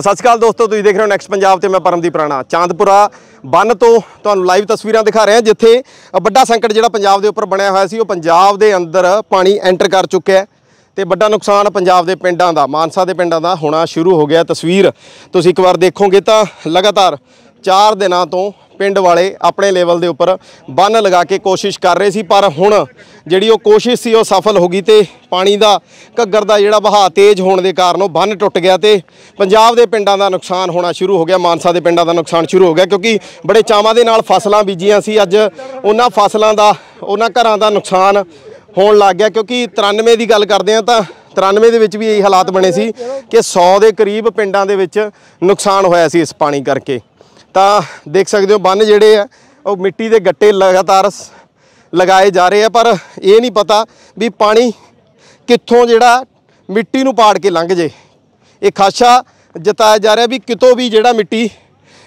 ਸਤਿ ਸ਼੍ਰੀ ਅਕਾਲ ਦੋਸਤੋ ਤੁਸੀਂ ਦੇਖ ਰਹੇ ਹੋ ਨੈਕਸਟ ਪੰਜਾਬ ਤੇ ਮੈਂ ਪਰਮਦੀਪ ਰਾਣਾ ਚਾਂਦਪੁਰਾ ਬੰਨ ਤੋਂ ਤੁਹਾਨੂੰ ਲਾਈਵ ਤਸਵੀਰਾਂ ਦਿਖਾ ਰਹੇ ਹਾਂ ਜਿੱਥੇ ਵੱਡਾ ਸੰਕਟ ਜਿਹੜਾ ਪੰਜਾਬ ਦੇ ਉੱਪਰ ਬਣਿਆ ਹੋਇਆ ਸੀ ਉਹ ਪੰਜਾਬ ਦੇ ਅੰਦਰ ਪਾਣੀ ਐਂਟਰ ਕਰ ਚੁੱਕਿਆ ਤੇ ਵੱਡਾ ਨੁਕਸਾਨ ਪੰਜਾਬ ਦੇ ਪਿੰਡਾਂ ਦਾ ਮਾਨਸਾ ਦੇ ਪਿੰਡਾਂ ਦਾ ਹੋਣਾ ਸ਼ੁਰੂ ਹੋ ਗਿਆ ਤਸਵੀਰ ਤੁਸੀਂ ਇੱਕ ਵਾਰ ਦੇਖੋਗੇ ਤਾਂ ਲਗਾਤਾਰ 4 ਦਿਨਾਂ ਤੋਂ ਪਿੰਡ ਵਾਲੇ ਆਪਣੇ ਲੈਵਲ ਦੇ ਉੱਪਰ ਬੰਨ ਲਗਾ ਕੇ ਕੋਸ਼ਿਸ਼ ਕਰ ਰਹੇ ਸੀ ਪਰ ਹੁਣ ਜਿਹੜੀ ਉਹ ਕੋਸ਼ਿਸ਼ ਸੀ ਉਹ ਸਫਲ ਹੋ ਗਈ ਤੇ ਪਾਣੀ ਦਾ ਘੱਗਰ ਦਾ ਜਿਹੜਾ ਵਹਾਅ ਤੇਜ਼ ਹੋਣ ਦੇ ਕਾਰਨ ਉਹ ਬੰਨ ਟੁੱਟ ਗਿਆ ਤੇ ਪੰਜਾਬ ਦੇ ਪਿੰਡਾਂ ਦਾ ਨੁਕਸਾਨ ਹੋਣਾ ਸ਼ੁਰੂ ਹੋ ਗਿਆ ਮਾਨਸਾ ਦੇ ਪਿੰਡਾਂ ਦਾ ਨੁਕਸਾਨ ਸ਼ੁਰੂ ਹੋ ਗਿਆ ਕਿਉਂਕਿ ਬੜੇ ਚਾਵਾਂ ਦੇ ਨਾਲ ਫਸਲਾਂ ਬੀਜੀਆਂ ਸੀ ਅੱਜ ਉਹਨਾਂ ਫਸਲਾਂ ਦਾ ਉਹਨਾਂ ਘਰਾਂ ਦਾ ਨੁਕਸਾਨ ਹੋਣ ਲੱਗ ਗਿਆ ਕਿਉਂਕਿ 93 ਦੀ ਗੱਲ ਕਰਦੇ ਆ ਤਾਂ 93 ਦੇ ਵਿੱਚ ਵੀ ਇਹੀ ਹਾਲਾਤ ਬਣੇ ਸੀ ਕਿ 100 ਦੇ ਕਰੀਬ ਪਿੰਡਾਂ ਦੇ ਵਿੱਚ ਨੁਕਸਾਨ ਹੋਇਆ ਸੀ ਇਸ ਪਾਣੀ ਕਰਕੇ ਤਾਂ ਦੇਖ ਸਕਦੇ ਹੋ ਬੰਨ ਜਿਹੜੇ ਆ ਉਹ ਮਿੱਟੀ ਦੇ ਗੱਟੇ ਲਗਾਤਾਰ ਲਗਾਏ ਜਾ ਰਹੇ ਆ ਪਰ ਇਹ ਨਹੀਂ ਪਤਾ ਵੀ ਪਾਣੀ ਕਿੱਥੋਂ ਜਿਹੜਾ ਮਿੱਟੀ ਨੂੰ ਪਾੜ ਕੇ ਲੰਘ ਜੇ ਇਹ ਖਾਸ਼ਾ ਜਤਾਇਆ ਜਾ ਰਿਹਾ ਵੀ ਕਿਤੋਂ ਵੀ ਜਿਹੜਾ ਮਿੱਟੀ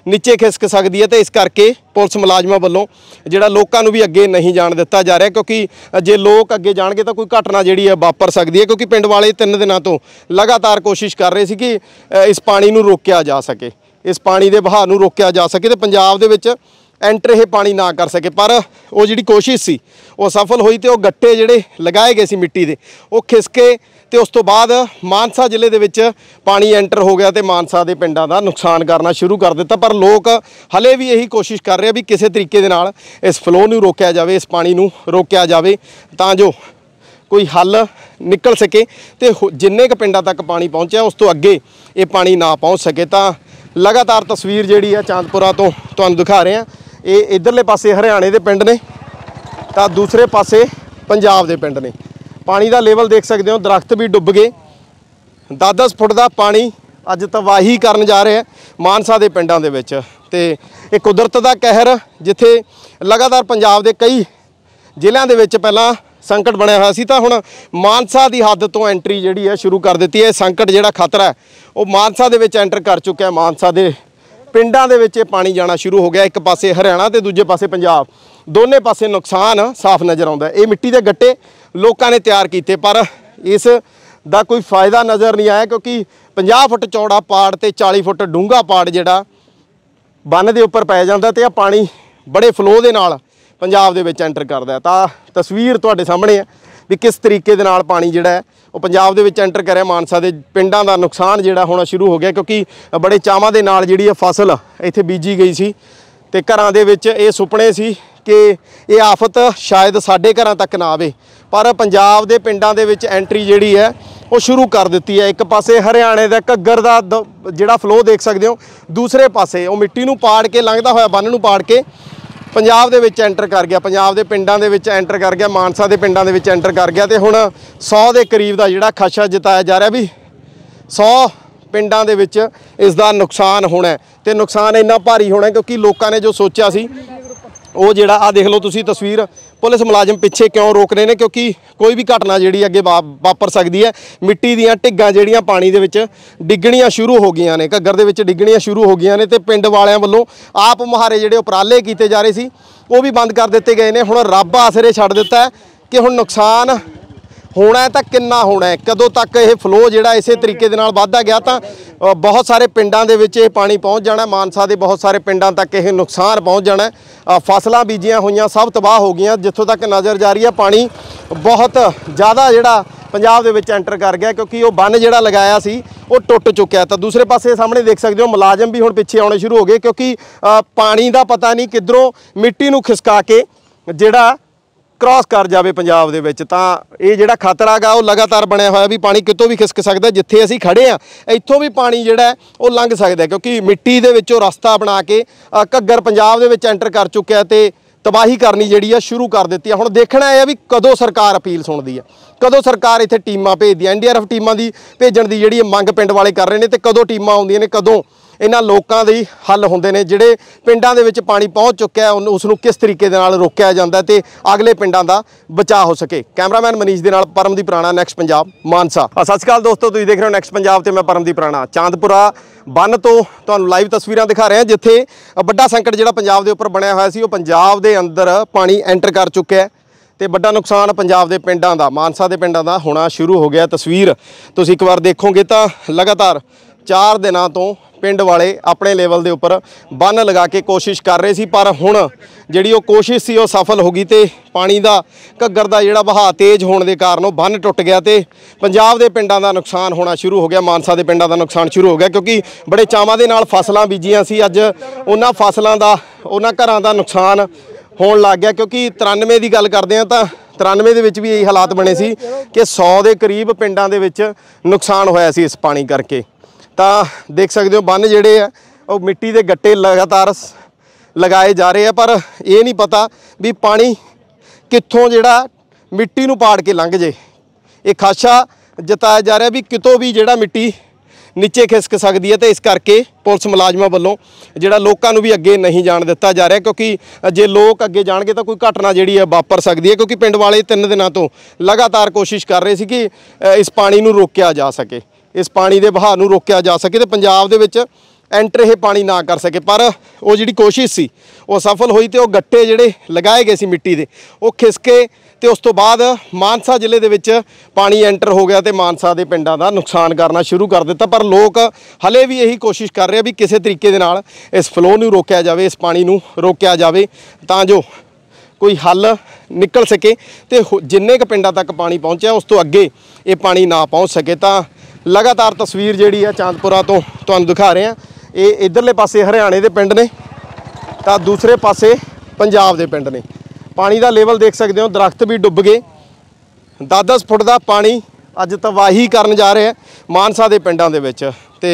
ਨੀਚੇ ਖਿਸਕ ਸਕਦੀ ਹੈ ਤੇ ਇਸ ਕਰਕੇ ਪੁਲਿਸ ਮੁਲਾਜ਼ਮਾਂ ਵੱਲੋਂ ਜਿਹੜਾ ਲੋਕਾਂ ਨੂੰ ਵੀ ਅੱਗੇ ਨਹੀਂ ਜਾਣ ਦਿੱਤਾ ਜਾ ਰਿਹਾ ਕਿਉਂਕਿ ਜੇ ਲੋਕ ਅੱਗੇ ਜਾਣਗੇ ਤਾਂ ਕੋਈ ਘਟਨਾ ਜਿਹੜੀ ਹੈ ਵਾਪਰ ਸਕਦੀ ਹੈ ਕਿਉਂਕਿ ਪਿੰਡ ਵਾਲੇ ਤਿੰਨ ਦਿਨਾਂ ਤੋਂ ਲਗਾਤਾਰ ਕੋਸ਼ਿਸ਼ ਕਰ ਰਹੇ ਸੀ ਕਿ ਇਸ ਪਾਣੀ ਨੂੰ ਰੋਕਿਆ ਜਾ ਸਕੇ ਇਸ ਪਾਣੀ ਦੇ ਵਹਾਅ ਨੂੰ ਰੋਕਿਆ ਜਾ ਸਕੇ ਤੇ ਪੰਜਾਬ ਦੇ ਵਿੱਚ ਐਂਟਰ ਇਹ ਪਾਣੀ ਨਾ ਕਰ ਸਕੇ ਪਰ ਉਹ ਜਿਹੜੀ ਕੋਸ਼ਿਸ਼ ਸੀ ਉਹ ਸਫਲ ਹੋਈ ਤੇ ਉਹ ਗੱਟੇ ਜਿਹੜੇ ਲਗਾਏ ਗਏ ਸੀ ਮਿੱਟੀ ਦੇ ਉਹ ਖਿਸਕੇ ਤੇ ਉਸ ਤੋਂ ਬਾਅਦ ਮਾਨਸਾ ਜ਼ਿਲ੍ਹੇ ਦੇ ਵਿੱਚ ਪਾਣੀ ਐਂਟਰ ਹੋ ਗਿਆ ਤੇ ਮਾਨਸਾ ਦੇ ਪਿੰਡਾਂ ਦਾ ਨੁਕਸਾਨ ਕਰਨਾ ਸ਼ੁਰੂ ਕਰ ਦਿੱਤਾ ਪਰ ਲੋਕ ਹਲੇ ਵੀ ਇਹੀ ਕੋਸ਼ਿਸ਼ ਕਰ ਰਹੇ ਆ ਵੀ ਕਿਸੇ ਤਰੀਕੇ ਦੇ ਨਾਲ ਇਸ ਫਲੋ ਨੂੰ ਰੋਕਿਆ ਜਾਵੇ ਇਸ ਪਾਣੀ ਨੂੰ ਰੋਕਿਆ ਜਾਵੇ ਤਾਂ ਜੋ ਕੋਈ ਹੱਲ ਨਿਕਲ ਸਕੇ ਤੇ ਜਿੰਨੇ ਕ ਪਿੰਡਾਂ ਤੱਕ ਪਾਣੀ ਪਹੁੰਚਿਆ ਉਸ ਤੋਂ ਅੱਗੇ ਇਹ ਪਾਣੀ ਨਾ ਪਹੁੰਚ ਸਕੇ ਤਾਂ ਲਗਾਤਾਰ ਤਸਵੀਰ ਜਿਹੜੀ ਆ ਚਾਂਦਪੁਰਾ ਤੋਂ ਤੁਹਾਨੂੰ ਦਿਖਾ ਰਹੇ ਆ ਇਹ ਇਧਰਲੇ ਪਾਸੇ ਹਰਿਆਣੇ ਦੇ ਪਿੰਡ ਨੇ ਤਾਂ ਦੂਸਰੇ ਪਾਸੇ ਪੰਜਾਬ ਦੇ ਪਿੰਡ ਨੇ ਪਾਣੀ ਦਾ ਲੈਵਲ ਦੇਖ ਸਕਦੇ ਹੋ ਦਰਖਤ ਵੀ ਡੁੱਬ ਗਏ 10-10 ਫੁੱਟ ਦਾ ਪਾਣੀ ਅੱਜ ਤਬਾਹੀ ਕਰਨ ਜਾ ਰਿਹਾ ਮਾਨਸਾ ਦੇ ਪਿੰਡਾਂ ਦੇ ਵਿੱਚ ਤੇ ਇਹ ਕੁਦਰਤ ਦਾ ਕਹਿਰ ਜਿੱਥੇ ਲਗਾਤਾਰ ਪੰਜਾਬ ਦੇ ਕਈ ਜ਼ਿਲ੍ਹਿਆਂ ਦੇ ਵਿੱਚ ਪਹਿਲਾਂ ਸੰਕਟ ਬਣਿਆ ਹੋਇਆ ਸੀ ਤਾਂ ਹੁਣ ਮਾਨਸਾ ਦੀ ਹੱਦ ਤੋਂ ਐਂਟਰੀ ਜਿਹੜੀ ਹੈ ਸ਼ੁਰੂ ਕਰ ਦਿੱਤੀ ਹੈ ਸੰਕਟ ਜਿਹੜਾ ਖਤਰਾ ਉਹ ਮਾਨਸਾ ਦੇ ਵਿੱਚ ਐਂਟਰ ਕਰ ਚੁੱਕਿਆ ਮਾਨਸਾ ਦੇ ਪਿੰਡਾਂ ਦੇ ਵਿੱਚ ਇਹ ਪਾਣੀ ਜਾਣਾ ਸ਼ੁਰੂ ਹੋ ਗਿਆ ਇੱਕ ਪਾਸੇ ਹਰਿਆਣਾ ਤੇ ਦੂਜੇ ਪਾਸੇ ਪੰਜਾਬ ਦੋਨੇ ਪਾਸੇ ਨੁਕਸਾਨ ਸਾਫ਼ ਨਜ਼ਰ ਆਉਂਦਾ ਇਹ ਮਿੱਟੀ ਦੇ ਗੱਟੇ ਲੋਕਾਂ ਨੇ ਤਿਆਰ ਕੀਤੇ ਪਰ ਇਸ ਦਾ ਕੋਈ ਫਾਇਦਾ ਨਜ਼ਰ ਨਹੀਂ ਆਇਆ ਕਿਉਂਕਿ 50 ਫੁੱਟ ਚੌੜਾ ਪਾੜ ਤੇ 40 ਫੁੱਟ ਡੂੰਘਾ ਪਾੜ ਜਿਹੜਾ ਬੰਨ ਦੇ ਉੱਪਰ ਪੈ ਜਾਂਦਾ ਤੇ ਆ ਪਾਣੀ ਬੜੇ ਫਲੋ ਦੇ ਨਾਲ ਪੰਜਾਬ ਦੇ ਵਿੱਚ ਐਂਟਰ ਕਰਦਾ ਤਾਂ ਤਸਵੀਰ ਤੁਹਾਡੇ ਸਾਹਮਣੇ ਹੈ ਵੀ ਕਿਸ ਤਰੀਕੇ ਦੇ ਨਾਲ ਪਾਣੀ ਜਿਹੜਾ ਉਹ ਪੰਜਾਬ ਦੇ ਵਿੱਚ ਐਂਟਰ ਕਰਿਆ ਮਾਨਸਾ ਦੇ ਪਿੰਡਾਂ ਦਾ ਨੁਕਸਾਨ ਜਿਹੜਾ ਹੋਣਾ ਸ਼ੁਰੂ ਹੋ ਗਿਆ ਕਿਉਂਕਿ ਬੜੇ ਚਾਵਾਂ ਦੇ ਨਾਲ ਜਿਹੜੀ ਇਹ ਫਸਲ ਇੱਥੇ ਬੀਜੀ ਗਈ ਸੀ ਤੇ ਘਰਾਂ ਦੇ ਵਿੱਚ ਇਹ ਸੁਪਨੇ ਸੀ ਕਿ ਇਹ ਆਫਤ ਸ਼ਾਇਦ ਸਾਡੇ ਘਰਾਂ ਤੱਕ ਨਾ ਆਵੇ ਪਰ ਪੰਜਾਬ ਦੇ ਪਿੰਡਾਂ ਦੇ ਵਿੱਚ ਐਂਟਰੀ ਜਿਹੜੀ ਹੈ ਉਹ ਸ਼ੁਰੂ ਕਰ ਦਿੱਤੀ ਹੈ ਇੱਕ ਪਾਸੇ ਹਰਿਆਣੇ ਦਾ ਘੱਗਰ ਦਾ ਜਿਹੜਾ ਫਲੋ ਦੇਖ ਸਕਦੇ ਹੋ ਦੂਸਰੇ ਪਾਸੇ ਉਹ ਮਿੱਟੀ ਨੂੰ ਪਾੜ ਕੇ ਲੰਘਦਾ ਹੋਇਆ ਬੰਨ ਨੂੰ ਪਾੜ ਕੇ ਪੰਜਾਬ ਦੇ ਵਿੱਚ ਐਂਟਰ ਕਰ ਗਿਆ ਪੰਜਾਬ ਦੇ ਪਿੰਡਾਂ ਦੇ ਵਿੱਚ ਐਂਟਰ ਕਰ ਗਿਆ ਮਾਨਸਾ ਦੇ ਪਿੰਡਾਂ ਦੇ ਵਿੱਚ ਐਂਟਰ ਕਰ ਗਿਆ ਤੇ ਹੁਣ 100 ਦੇ ਕਰੀਬ ਦਾ ਜਿਹੜਾ ਖਸ਼ਾ ਜਿਤਾਇਆ ਜਾ ਰਿਹਾ ਵੀ 100 ਪਿੰਡਾਂ ਦੇ ਵਿੱਚ ਇਸ ਦਾ ਨੁਕਸਾਨ ਹੋਣਾ ਤੇ ਨੁਕਸਾਨ ਇੰਨਾ ਭਾਰੀ ਹੋਣਾ ਕਿਉਂਕਿ ਲੋਕਾਂ ਨੇ ਜੋ ਸੋਚਿਆ ਸੀ ਉਹ ਜਿਹੜਾ ਆ ਦੇਖ ਲਓ ਤੁਸੀਂ ਤਸਵੀਰ ਪੁਲਿਸ ਮੁਲਾਜ਼ਮ ਪਿੱਛੇ ਕਿਉਂ ਰੋਕ ਰਹੇ ਨੇ ਕਿਉਂਕਿ ਕੋਈ ਵੀ ਘਟਨਾ ਜਿਹੜੀ ਅੱਗੇ ਵਾਪਰ ਸਕਦੀ ਹੈ ਮਿੱਟੀ ਦੀਆਂ ਢਿੱਗਾਂ ਜਿਹੜੀਆਂ ਪਾਣੀ ਦੇ ਵਿੱਚ ਡਿੱਗਣੀਆਂ ਸ਼ੁਰੂ ਹੋ ਗਈਆਂ ਨੇ ਘੱਗਰ ਦੇ ਵਿੱਚ ਡਿੱਗਣੀਆਂ ਸ਼ੁਰੂ ਹੋ ਗਈਆਂ ਨੇ ਤੇ ਪਿੰਡ ਵਾਲਿਆਂ ਵੱਲੋਂ ਆਪ ਮੁਹਾਰੇ ਜਿਹੜੇ ਉਪਰਾਲੇ ਕੀਤੇ ਜਾ ਰਹੇ ਸੀ ਉਹ ਵੀ ਬੰਦ ਕਰ ਦਿੱਤੇ ਗਏ ਨੇ ਹੁਣ ਰੱਬ ਆਸਰੇ ਛੱਡ ਦਿੱਤਾ ਕਿ ਹੁਣ ਨੁਕਸਾਨ ਹੋਣਾ ਤਾਂ ਕਿੰਨਾ ਹੋਣਾ ਕਦੋਂ ਤੱਕ ਇਹ ਫਲੋ ਜਿਹੜਾ ਇਸੇ ਤਰੀਕੇ ਦੇ ਨਾਲ ਵਧਦਾ ਗਿਆ ਤਾਂ ਬਹੁਤ ਸਾਰੇ ਪਿੰਡਾਂ ਦੇ ਵਿੱਚ ਇਹ ਪਾਣੀ ਪਹੁੰਚ ਜਾਣਾ ਮਾਨਸਾ ਦੇ ਬਹੁਤ ਸਾਰੇ ਪਿੰਡਾਂ ਤੱਕ ਇਹ ਨੁਕਸਾਨ ਪਹੁੰਚ ਜਾਣਾ ਫਸਲਾਂ ਬੀਜੀਆਂ ਹੋਈਆਂ ਸਭ ਤਬਾਹ ਹੋ ਗਈਆਂ ਜਿੱਥੋਂ ਤੱਕ ਨਜ਼ਰ ਜਾ ਰਹੀ ਹੈ ਪਾਣੀ ਬਹੁਤ ਜ਼ਿਆਦਾ ਜਿਹੜਾ ਪੰਜਾਬ ਦੇ ਵਿੱਚ ਐਂਟਰ ਕਰ ਗਿਆ ਕਿਉਂਕਿ ਉਹ ਬੰਨ ਜਿਹੜਾ ਲਗਾਇਆ ਸੀ ਉਹ ਟੁੱਟ ਚੁੱਕਿਆ ਤਾਂ ਦੂਸਰੇ ਪਾਸੇ ਸਾਹਮਣੇ ਦੇਖ ਸਕਦੇ ਹੋ ਮੁਲਾਜ਼ਮ ਵੀ ਹੁਣ ਪਿੱਛੇ ਆਉਣੇ ਸ਼ੁਰੂ ਹੋ ਗਏ ਕਿਉਂਕਿ ਪਾਣੀ ਦਾ ਪਤਾ ਨਹੀਂ ਕਿੱਧਰੋਂ ਮਿੱਟੀ ਨੂੰ ਖਿਸਕਾ ਕੇ ਜਿਹੜਾ ਕ੍ਰਾਸ ਕਰ ਜਾਵੇ ਪੰਜਾਬ ਦੇ ਵਿੱਚ ਤਾਂ ਇਹ ਜਿਹੜਾ ਖਤਰਾਗਾ ਉਹ ਲਗਾਤਾਰ ਬਣਿਆ ਹੋਇਆ ਵੀ ਪਾਣੀ ਕਿਤੋਂ ਵੀ ਖਿਸਕ ਸਕਦਾ ਜਿੱਥੇ ਅਸੀਂ ਖੜੇ ਆ ਇੱਥੋਂ ਵੀ ਪਾਣੀ ਜਿਹੜਾ ਉਹ ਲੰਘ ਸਕਦਾ ਕਿਉਂਕਿ ਮਿੱਟੀ ਦੇ ਵਿੱਚੋਂ ਰਸਤਾ ਬਣਾ ਕੇ ਘੱਗਰ ਪੰਜਾਬ ਦੇ ਵਿੱਚ ਐਂਟਰ ਕਰ ਚੁੱਕਿਆ ਤੇ ਤਬਾਹੀ ਕਰਨੀ ਜਿਹੜੀ ਆ ਸ਼ੁਰੂ ਕਰ ਦਿੱਤੀ ਆ ਹੁਣ ਦੇਖਣਾ ਇਹ ਆ ਵੀ ਕਦੋਂ ਸਰਕਾਰ ਅਪੀਲ ਸੁਣਦੀ ਆ ਕਦੋਂ ਸਰਕਾਰ ਇੱਥੇ ਟੀਮਾਂ ਭੇਜਦੀ ਐਨਡੀਆਰਐਫ ਟੀਮਾਂ ਦੀ ਭੇਜਣ ਦੀ ਜਿਹੜੀ ਮੰਗ ਪਿੰਡ ਵਾਲੇ ਕਰ ਰਹੇ ਨੇ ਤੇ ਕਦੋਂ ਟੀਮਾਂ ਆਉਂਦੀਆਂ ਨੇ ਕਦੋਂ ਇਹਨਾਂ ਲੋਕਾਂ ਦੇ ਹੱਲ ਹੁੰਦੇ ਨੇ ਜਿਹੜੇ ਪਿੰਡਾਂ ਦੇ ਵਿੱਚ ਪਾਣੀ ਪਹੁੰਚ ਚੁੱਕਿਆ ਉਸ ਨੂੰ ਕਿਸ ਤਰੀਕੇ ਦੇ ਨਾਲ ਰੋਕਿਆ ਜਾਂਦਾ ਤੇ ਅਗਲੇ ਪਿੰਡਾਂ ਦਾ ਬਚਾਅ ਹੋ ਸਕੇ ਕੈਮਰਾਮੈਨ ਮਨੀਸ਼ ਦੇ ਨਾਲ ਪਰਮਦੀਪ ਰਾਣਾ ਨੈਕਸਟ ਪੰਜਾਬ ਮਾਨਸਾ ਸਤਿ ਸ਼੍ਰੀ ਅਕਾਲ ਦੋਸਤੋ ਤੁਸੀਂ ਦੇਖ ਰਹੇ ਹੋ ਨੈਕਸਟ ਪੰਜਾਬ ਤੇ ਮੈਂ ਪਰਮਦੀਪ ਰਾਣਾ ਚਾਂਦਪੁਰਾ ਬੰਨ ਤੋਂ ਤੁਹਾਨੂੰ ਲਾਈਵ ਤਸਵੀਰਾਂ ਦਿਖਾ ਰਹੇ ਹਾਂ ਜਿੱਥੇ ਵੱਡਾ ਸੰਕਟ ਜਿਹੜਾ ਪੰਜਾਬ ਦੇ ਉੱਪਰ ਬਣਿਆ ਹੋਇਆ ਸੀ ਉਹ ਪੰਜਾਬ ਦੇ ਅੰਦਰ ਪਾਣੀ ਐਂਟਰ ਕਰ ਚੁੱਕਿਆ ਤੇ ਵੱਡਾ ਨੁਕਸਾਨ ਪੰਜਾਬ ਦੇ ਪਿੰਡਾਂ ਦਾ ਮਾਨਸਾ ਦੇ ਪਿੰਡਾਂ ਦਾ ਹੋਣਾ ਸ਼ੁਰੂ ਹੋ ਗਿਆ ਤਸਵੀਰ ਤੁਸੀਂ ਇੱਕ ਵਾਰ ਦੇਖੋਗੇ ਤਾਂ ਲਗਾਤਾਰ 4 ਦਿਨਾਂ ਤੋਂ ਪਿੰਡ ਵਾਲੇ ਆਪਣੇ ਲੈਵਲ ਦੇ ਉੱਪਰ ਬੰਨ ਲਗਾ ਕੇ ਕੋਸ਼ਿਸ਼ ਕਰ ਰਹੇ ਸੀ ਪਰ ਹੁਣ ਜਿਹੜੀ ਉਹ ਕੋਸ਼ਿਸ਼ ਸੀ ਉਹ ਸਫਲ ਹੋ ਗਈ ਤੇ ਪਾਣੀ ਦਾ ਘੱਗਰ ਦਾ ਜਿਹੜਾ ਵਹਾਅ ਤੇਜ਼ ਹੋਣ ਦੇ ਕਾਰਨ ਉਹ ਬੰਨ ਟੁੱਟ ਗਿਆ ਤੇ ਪੰਜਾਬ ਦੇ ਪਿੰਡਾਂ ਦਾ ਨੁਕਸਾਨ ਹੋਣਾ ਸ਼ੁਰੂ ਹੋ ਗਿਆ ਮਾਨਸਾ ਦੇ ਪਿੰਡਾਂ ਦਾ ਨੁਕਸਾਨ ਸ਼ੁਰੂ ਹੋ ਗਿਆ ਕਿਉਂਕਿ ਬੜੇ ਚਾਵਾਂ ਦੇ ਨਾਲ ਫਸਲਾਂ ਬੀਜੀਆਂ ਸੀ ਅੱਜ ਉਹਨਾਂ ਫਸਲਾਂ ਦਾ ਉਹਨਾਂ ਘਰਾਂ ਦਾ ਨੁਕਸਾਨ ਹੋਣ ਲੱਗ ਗਿਆ ਕਿਉਂਕਿ 93 ਦੀ ਗੱਲ ਕਰਦੇ ਆ ਤਾਂ 93 ਦੇ ਵਿੱਚ ਵੀ ਇਹੀ ਹਾਲਾਤ ਬਣੇ ਸੀ ਕਿ 100 ਦੇ ਕਰੀਬ ਪਿੰਡਾਂ ਦੇ ਵਿੱਚ ਨੁਕਸਾਨ ਹੋਇਆ ਸੀ ਇਸ ਪਾਣੀ ਕਰਕੇ ਤਾਂ ਦੇਖ ਸਕਦੇ ਹੋ ਬੰਨ ਜਿਹੜੇ ਆ ਉਹ ਮਿੱਟੀ ਦੇ ਗੱਟੇ ਲਗਾਤਾਰ ਲਗਾਏ ਜਾ ਰਹੇ ਆ ਪਰ ਇਹ ਨਹੀਂ ਪਤਾ ਵੀ ਪਾਣੀ ਕਿੱਥੋਂ ਜਿਹੜਾ ਮਿੱਟੀ ਨੂੰ ਪਾੜ ਕੇ ਲੰਘ ਜੇ ਇਹ ਖਾਸ਼ਾ ਜਤਾਇਆ ਜਾ ਰਿਹਾ ਵੀ ਕਿਤੋਂ ਵੀ ਜਿਹੜਾ ਮਿੱਟੀ ਨੀਚੇ ਖਿਸਕ ਸਕਦੀ ਹੈ ਤੇ ਇਸ ਕਰਕੇ ਪੁਲਿਸ ਮੁਲਾਜ਼ਮਾਂ ਵੱਲੋਂ ਜਿਹੜਾ ਲੋਕਾਂ ਨੂੰ ਵੀ ਅੱਗੇ ਨਹੀਂ ਜਾਣ ਦਿੱਤਾ ਜਾ ਰਿਹਾ ਕਿਉਂਕਿ ਜੇ ਲੋਕ ਅੱਗੇ ਜਾਣਗੇ ਤਾਂ ਕੋਈ ਘਟਨਾ ਜਿਹੜੀ ਹੈ ਵਾਪਰ ਸਕਦੀ ਹੈ ਕਿਉਂਕਿ ਪਿੰਡ ਵਾਲੇ ਤਿੰਨ ਦਿਨਾਂ ਤੋਂ ਲਗਾਤਾਰ ਕੋਸ਼ਿਸ਼ ਕਰ ਰਹੇ ਸੀ ਕਿ ਇਸ ਪਾਣੀ ਨੂੰ ਰੋਕਿਆ ਜਾ ਸਕੇ ਇਸ ਪਾਣੀ ਦੇ ਵਹਾਅ ਨੂੰ ਰੋਕਿਆ ਜਾ ਸਕੇ ਤੇ ਪੰਜਾਬ ਦੇ ਵਿੱਚ ਐਂਟਰ ਇਹ ਪਾਣੀ ਨਾ ਕਰ ਸਕੇ ਪਰ ਉਹ ਜਿਹੜੀ ਕੋਸ਼ਿਸ਼ ਸੀ ਉਹ ਸਫਲ ਹੋਈ ਤੇ ਉਹ ਗੱਟੇ ਜਿਹੜੇ ਲਗਾਏ ਗਏ ਸੀ ਮਿੱਟੀ ਦੇ ਉਹ ਖਿਸਕੇ ਤੇ ਉਸ ਤੋਂ ਬਾਅਦ ਮਾਨਸਾ ਜ਼ਿਲ੍ਹੇ ਦੇ ਵਿੱਚ ਪਾਣੀ ਐਂਟਰ ਹੋ ਗਿਆ ਤੇ ਮਾਨਸਾ ਦੇ ਪਿੰਡਾਂ ਦਾ ਨੁਕਸਾਨ ਕਰਨਾ ਸ਼ੁਰੂ ਕਰ ਦਿੱਤਾ ਪਰ ਲੋਕ ਹਲੇ ਵੀ ਇਹੀ ਕੋਸ਼ਿਸ਼ ਕਰ ਰਹੇ ਆ ਵੀ ਕਿਸੇ ਤਰੀਕੇ ਦੇ ਨਾਲ ਇਸ ਫਲੋ ਨੂੰ ਰੋਕਿਆ ਜਾਵੇ ਇਸ ਪਾਣੀ ਨੂੰ ਰੋਕਿਆ ਜਾਵੇ ਤਾਂ ਜੋ ਕੋਈ ਹੱਲ ਨਿਕਲ ਸਕੇ ਤੇ ਜਿੰਨੇ ਕ ਪਿੰਡਾਂ ਤੱਕ ਪਾਣੀ ਪਹੁੰਚਿਆ ਉਸ ਤੋਂ ਅੱਗੇ ਇਹ ਪਾਣੀ ਨਾ ਪਹੁੰਚ ਸਕੇ ਤਾਂ ਲਗਾਤਾਰ ਤਸਵੀਰ ਜਿਹੜੀ ਆ ਚਾਂਦਪੁਰਾ ਤੋਂ ਤੁਹਾਨੂੰ ਦਿਖਾ ਰਹੇ ਆ ਇਹ ਇਧਰਲੇ ਪਾਸੇ ਹਰਿਆਣੇ ਦੇ ਪਿੰਡ ਨੇ ਤਾਂ ਦੂਸਰੇ ਪਾਸੇ ਪੰਜਾਬ ਦੇ ਪਿੰਡ ਨੇ ਪਾਣੀ ਦਾ ਲੈਵਲ ਦੇਖ ਸਕਦੇ ਹੋ ਦਰਖਤ ਵੀ ਡੁੱਬ ਗਏ 10-10 ਫੁੱਟ ਦਾ ਪਾਣੀ ਅੱਜ ਤਬਾਹੀ ਕਰਨ ਜਾ ਰਿਹਾ ਮਾਨਸਾ ਦੇ ਪਿੰਡਾਂ ਦੇ ਵਿੱਚ ਤੇ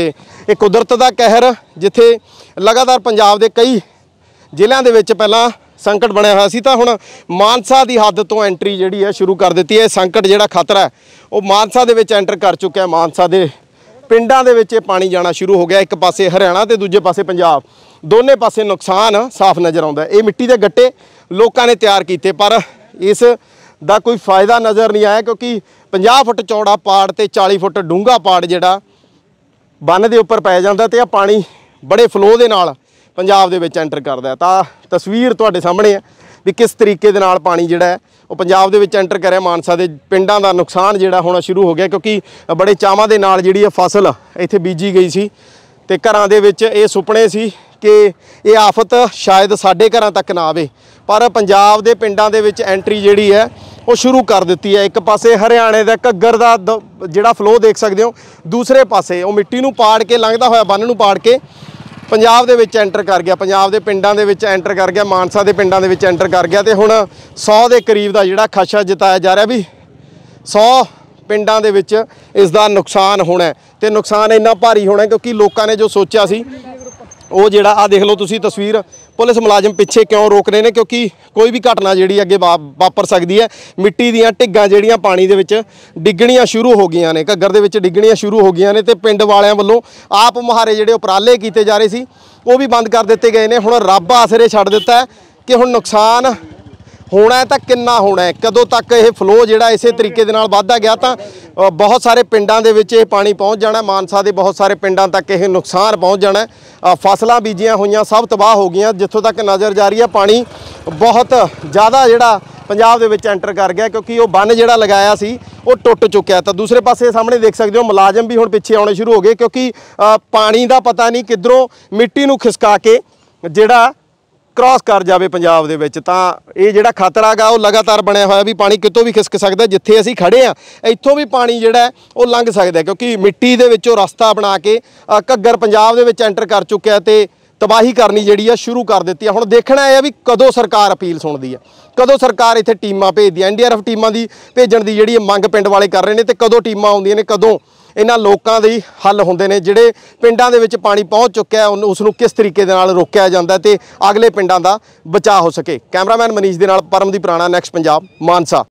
ਇਹ ਕੁਦਰਤ ਦਾ ਕਹਿਰ ਜਿੱਥੇ ਲਗਾਤਾਰ ਪੰਜਾਬ ਦੇ ਕਈ ਜ਼ਿਲ੍ਹਿਆਂ ਦੇ ਵਿੱਚ ਪਹਿਲਾਂ ਸੰਕਟ ਬਣਿਆ ਹੋਇਆ ਸੀ ਤਾਂ ਹੁਣ ਮਾਨਸਾ ਦੀ ਹੱਦ ਤੋਂ ਐਂਟਰੀ ਜਿਹੜੀ ਹੈ ਸ਼ੁਰੂ ਕਰ ਦਿੱਤੀ ਹੈ ਸੰਕਟ ਜਿਹੜਾ ਖਤਰਾ ਉਹ ਮਾਨਸਾ ਦੇ ਵਿੱਚ ਐਂਟਰ ਕਰ ਚੁੱਕਿਆ ਮਾਨਸਾ ਦੇ ਪਿੰਡਾਂ ਦੇ ਵਿੱਚ ਇਹ ਪਾਣੀ ਜਾਣਾ ਸ਼ੁਰੂ ਹੋ ਗਿਆ ਇੱਕ ਪਾਸੇ ਹਰਿਆਣਾ ਤੇ ਦੂਜੇ ਪਾਸੇ ਪੰਜਾਬ ਦੋਨੇ ਪਾਸੇ ਨੁਕਸਾਨ ਸਾਫ਼ ਨਜ਼ਰ ਆਉਂਦਾ ਇਹ ਮਿੱਟੀ ਦੇ ਗੱਟੇ ਲੋਕਾਂ ਨੇ ਤਿਆਰ ਕੀਤੇ ਪਰ ਇਸ ਦਾ ਕੋਈ ਫਾਇਦਾ ਨਜ਼ਰ ਨਹੀਂ ਆਇਆ ਕਿਉਂਕਿ 50 ਫੁੱਟ ਚੌੜਾ ਪਾੜ ਤੇ 40 ਫੁੱਟ ਡੂੰਘਾ ਪਾੜ ਜਿਹੜਾ ਬੰਨ ਦੇ ਉੱਪਰ ਪੈ ਜਾਂਦਾ ਤੇ ਆ ਪਾਣੀ ਬੜੇ ਫਲੋ ਦੇ ਨਾਲ ਪੰਜਾਬ ਦੇ ਵਿੱਚ ਐਂਟਰ ਕਰਦਾ ਤਾਂ ਤਸਵੀਰ ਤੁਹਾਡੇ ਸਾਹਮਣੇ ਹੈ ਵੀ ਕਿਸ ਤਰੀਕੇ ਦੇ ਨਾਲ ਪਾਣੀ ਜਿਹੜਾ ਉਹ ਪੰਜਾਬ ਦੇ ਵਿੱਚ ਐਂਟਰ ਕਰਿਆ ਮਾਨਸਾ ਦੇ ਪਿੰਡਾਂ ਦਾ ਨੁਕਸਾਨ ਜਿਹੜਾ ਹੋਣਾ ਸ਼ੁਰੂ ਹੋ ਗਿਆ ਕਿਉਂਕਿ ਬੜੇ ਚਾਵਾਂ ਦੇ ਨਾਲ ਜਿਹੜੀ ਇਹ ਫਸਲ ਇੱਥੇ ਬੀਜੀ ਗਈ ਸੀ ਤੇ ਘਰਾਂ ਦੇ ਵਿੱਚ ਇਹ ਸੁਪਨੇ ਸੀ ਕਿ ਇਹ ਆਫਤ ਸ਼ਾਇਦ ਸਾਡੇ ਘਰਾਂ ਤੱਕ ਨਾ ਆਵੇ ਪਰ ਪੰਜਾਬ ਦੇ ਪਿੰਡਾਂ ਦੇ ਵਿੱਚ ਐਂਟਰੀ ਜਿਹੜੀ ਹੈ ਉਹ ਸ਼ੁਰੂ ਕਰ ਦਿੱਤੀ ਹੈ ਇੱਕ ਪਾਸੇ ਹਰਿਆਣੇ ਦਾ ਘੱਗਰ ਦਾ ਜਿਹੜਾ ਫਲੋ ਦੇਖ ਸਕਦੇ ਹੋ ਦੂਸਰੇ ਪਾਸੇ ਉਹ ਮਿੱਟੀ ਨੂੰ ਪਾੜ ਕੇ ਲੰਘਦਾ ਹੋਇਆ ਬੰਨ ਨੂੰ ਪਾੜ ਕੇ ਪੰਜਾਬ ਦੇ ਵਿੱਚ ਐਂਟਰ ਕਰ ਗਿਆ ਪੰਜਾਬ ਦੇ ਪਿੰਡਾਂ ਦੇ ਵਿੱਚ ਐਂਟਰ ਕਰ ਗਿਆ ਮਾਨਸਾ ਦੇ ਪਿੰਡਾਂ ਦੇ ਵਿੱਚ ਐਂਟਰ ਕਰ ਗਿਆ ਤੇ ਹੁਣ 100 ਦੇ ਕਰੀਬ ਦਾ ਜਿਹੜਾ ਖਸ਼ਾ ਜਿਤਾਇਆ ਜਾ ਰਿਹਾ ਵੀ 100 ਪਿੰਡਾਂ ਦੇ ਵਿੱਚ ਇਸ ਦਾ ਨੁਕਸਾਨ ਹੋਣਾ ਤੇ ਨੁਕਸਾਨ ਇੰਨਾ ਭਾਰੀ ਹੋਣਾ ਕਿਉਂਕਿ ਲੋਕਾਂ ਨੇ ਜੋ ਸੋਚਿਆ ਸੀ ਉਹ ਜਿਹੜਾ ਆ ਦੇਖ ਲਓ ਤੁਸੀਂ ਤਸਵੀਰ ਪੁਲਿਸ ਮੁਲਾਜ਼ਮ ਪਿੱਛੇ ਕਿਉਂ ਰੋਕ ਰਹੇ ਨੇ ਕਿਉਂਕਿ ਕੋਈ ਵੀ ਘਟਨਾ ਜਿਹੜੀ ਅੱਗੇ ਵਾਪਰ ਸਕਦੀ ਹੈ ਮਿੱਟੀ ਦੀਆਂ ਢਿੱਗਾਂ ਜਿਹੜੀਆਂ ਪਾਣੀ ਦੇ ਵਿੱਚ ਡਿੱਗਣੀਆਂ ਸ਼ੁਰੂ ਹੋ ਗਈਆਂ ਨੇ ਘੱਗਰ ਦੇ ਵਿੱਚ ਡਿੱਗਣੀਆਂ ਸ਼ੁਰੂ ਹੋ ਗਈਆਂ ਨੇ ਤੇ ਪਿੰਡ ਵਾਲਿਆਂ ਵੱਲੋਂ ਆਪ ਮੁਹਾਰੇ ਜਿਹੜੇ ਉਪਰਾਲੇ ਕੀਤੇ ਜਾ ਰਹੇ ਸੀ ਉਹ ਵੀ ਬੰਦ ਕਰ ਦਿੱਤੇ ਗਏ ਨੇ ਹੁਣ ਰੱਬ ਆਸਰੇ ਛੱਡ ਦਿੱਤਾ ਕਿ ਹੁਣ ਨੁਕਸਾਨ ਹੋਣਾ ਤਾਂ ਕਿੰਨਾ ਹੋਣਾ ਕਦੋਂ ਤੱਕ ਇਹ ਫਲੋ ਜਿਹੜਾ ਇਸੇ ਤਰੀਕੇ ਦੇ ਨਾਲ ਵਧਦਾ ਗਿਆ ਤਾਂ ਬਹੁਤ ਸਾਰੇ ਪਿੰਡਾਂ ਦੇ ਵਿੱਚ ਇਹ ਪਾਣੀ ਪਹੁੰਚ ਜਾਣਾ ਮਾਨਸਾ ਦੇ ਬਹੁਤ ਸਾਰੇ ਪਿੰਡਾਂ ਤੱਕ ਇਹ ਨੁਕਸਾਨ ਪਹੁੰਚ ਜਾਣਾ ਫਸਲਾਂ ਬੀਜੀਆਂ ਹੋਈਆਂ ਸਭ ਤਬਾਹ ਹੋ ਗਈਆਂ ਜਿੱਥੋਂ ਤੱਕ ਨਜ਼ਰ ਜਾ ਰਹੀ ਹੈ ਪਾਣੀ ਬਹੁਤ ਜ਼ਿਆਦਾ ਜਿਹੜਾ ਪੰਜਾਬ ਦੇ ਵਿੱਚ ਐਂਟਰ ਕਰ ਗਿਆ ਕਿਉਂਕਿ ਉਹ ਬੰਨ ਜਿਹੜਾ ਲਗਾਇਆ ਸੀ ਉਹ ਟੁੱਟ ਚੁੱਕਿਆ ਤਾਂ ਦੂਸਰੇ ਪਾਸੇ ਸਾਹਮਣੇ ਦੇਖ ਸਕਦੇ ਹੋ ਮੁਲਾਜ਼ਮ ਵੀ ਹੁਣ ਪਿੱਛੇ ਆਉਣੇ ਸ਼ੁਰੂ ਹੋ ਗਏ ਕਿਉਂਕਿ ਪਾਣੀ ਦਾ ਪਤਾ ਨਹੀਂ ਕਿੱਧਰੋਂ ਮਿੱਟੀ ਨੂੰ ਖਿਸਕਾ ਕੇ ਜਿਹੜਾ ਕ੍ਰਾਸ ਕਰ ਜਾਵੇ ਪੰਜਾਬ ਦੇ ਵਿੱਚ ਤਾਂ ਇਹ ਜਿਹੜਾ ਖਤਰਾਗਾ ਉਹ ਲਗਾਤਾਰ ਬਣਿਆ ਹੋਇਆ ਵੀ ਪਾਣੀ ਕਿਤੋਂ ਵੀ ਖਿਸਕ ਸਕਦਾ ਜਿੱਥੇ ਅਸੀਂ ਖੜੇ ਆ ਇੱਥੋਂ ਵੀ ਪਾਣੀ ਜਿਹੜਾ ਉਹ ਲੰਘ ਸਕਦਾ ਕਿਉਂਕਿ ਮਿੱਟੀ ਦੇ ਵਿੱਚੋਂ ਰਸਤਾ ਬਣਾ ਕੇ ਘੱਗਰ ਪੰਜਾਬ ਦੇ ਵਿੱਚ ਐਂਟਰ ਕਰ ਚੁੱਕਿਆ ਤੇ ਤਬਾਹੀ ਕਰਨੀ ਜਿਹੜੀ ਆ ਸ਼ੁਰੂ ਕਰ ਦਿੱਤੀ ਆ ਹੁਣ ਦੇਖਣਾ ਇਹ ਆ ਵੀ ਕਦੋਂ ਸਰਕਾਰ ਅਪੀਲ ਸੁਣਦੀ ਆ ਕਦੋਂ ਸਰਕਾਰ ਇੱਥੇ ਟੀਮਾਂ ਭੇਜਦੀ ਐਨਡੀਆਰਐਫ ਟੀਮਾਂ ਦੀ ਭੇਜਣ ਦੀ ਜਿਹੜੀ ਮੰਗ ਪਿੰਡ ਵਾਲੇ ਕਰ ਰਹੇ ਨੇ ਤੇ ਕਦੋਂ ਟੀਮਾਂ ਆਉਂਦੀਆਂ ਨੇ ਕਦੋਂ ਇਹਨਾਂ ਲੋਕਾਂ ਦੇ ਹੱਲ ਹੁੰਦੇ ਨੇ ਜਿਹੜੇ ਪਿੰਡਾਂ ਦੇ ਵਿੱਚ ਪਾਣੀ ਪਹੁੰਚ ਚੁੱਕਿਆ ਉਸ ਨੂੰ ਕਿਸ ਤਰੀਕੇ ਦੇ ਨਾਲ ਰੋਕਿਆ ਜਾਂਦਾ ਤੇ ਅਗਲੇ ਪਿੰਡਾਂ ਦਾ ਬਚਾਅ ਹੋ ਸਕੇ ਕੈਮਰਾਮੈਨ ਮਨੀਸ਼ ਦੇ ਨਾਲ ਪਰਮਦੀਪ ਰਾਣਾ ਨੈਕਸਟ ਪੰਜਾਬ ਮਾਨਸਾ